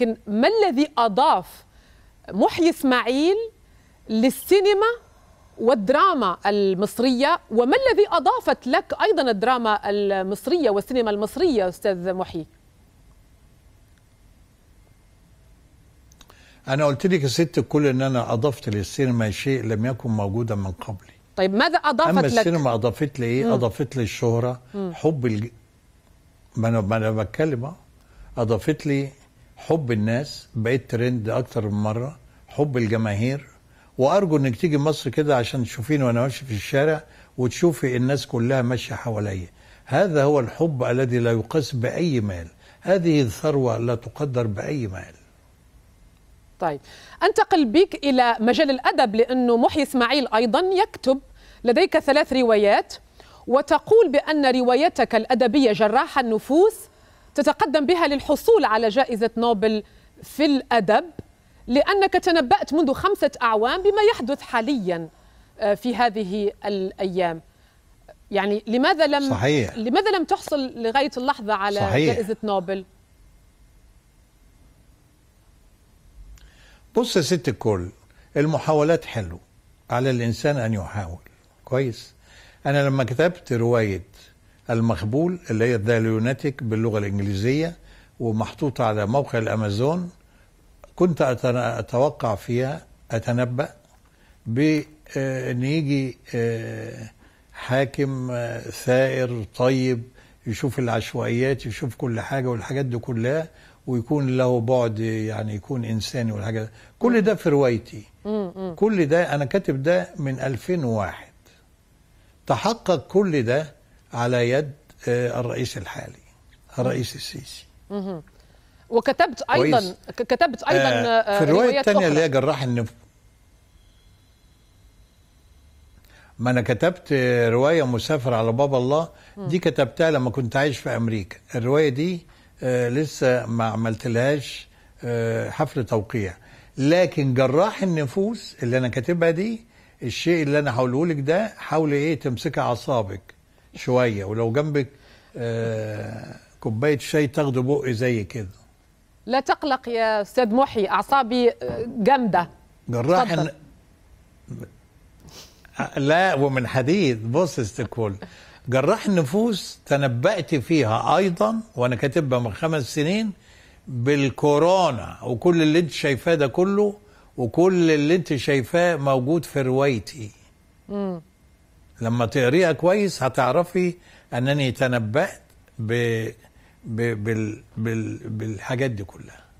لكن ما الذي أضاف محيي إسماعيل للسينما والدراما المصرية وما الذي أضافت لك أيضا الدراما المصرية والسينما المصرية أستاذ محي أنا قلت لك يا ست الكل إن أنا أضفت للسينما شيء لم يكن موجودا من قبل طيب ماذا أضافت أما لك؟ أما السينما أضافت لي إيه؟ أضافت لي الشهرة مم. حب الج... ما أنا ما أنا بتكلم آه. أضافت لي حب الناس بقيت ترند اكتر من مره حب الجماهير وارجو انك تيجي مصر كده عشان تشوفيني وانا ماشي في الشارع وتشوفي الناس كلها ماشيه حواليا هذا هو الحب الذي لا يقاس باي مال هذه الثروه لا تقدر باي مال طيب انتقل بك الى مجال الادب لانه محي اسماعيل ايضا يكتب لديك ثلاث روايات وتقول بان روايتك الادبيه جراح النفوس تتقدم بها للحصول على جائزة نوبل في الأدب لأنك تنبأت منذ خمسة أعوام بما يحدث حاليا آه، في هذه الأيام يعني لماذا لم صحيح. لماذا لم تحصل لغاية اللحظة على صحيح. جائزة نوبل؟ بص يا ست الكل المحاولات حلوة على الإنسان أن يحاول كويس أنا لما كتبت رواية المخبول اللي هي داليوناتيك باللغة الإنجليزية ومحطوطة على موقع الأمازون كنت أتوقع فيها أتنبأ بأن آه، يجي آه، حاكم آه، ثائر طيب يشوف العشوائيات يشوف كل حاجة والحاجات دي كلها ويكون له بعد يعني يكون إنساني والحاجة كل ده في روايتي كل ده أنا كاتب ده من 2001 تحقق كل ده على يد آه، الرئيس الحالي الرئيس السيسي وكتبت ايضا كويس. كتبت ايضا آه, آه، في الروايه الثانيه اللي هي جراح النفوس ما انا كتبت آه، روايه مسافر على باب الله دي كتبتها لما كنت عايش في امريكا الروايه دي لسه ما عملتلهاش حفل توقيع لكن جراح النفوس اللي انا كاتبها دي الشيء اللي انا هقوله لك ده حاول ايه تمسكها اعصابك شويه ولو جنبك آه، كوبايه شاي تاخده بقي زي كده لا تقلق يا استاذ محي اعصابي آه، جامده جراح إن... لا ومن حديد بص استكول جراح النفوس تنبأت فيها ايضا وانا كاتبها من خمس سنين بالكورونا وكل اللي انت شايفاه ده كله وكل اللي انت شايفاه موجود في روايتي امم لما تقريها كويس هتعرفي انني تنبأت ب... ب... بال... بال... بالحاجات دي كلها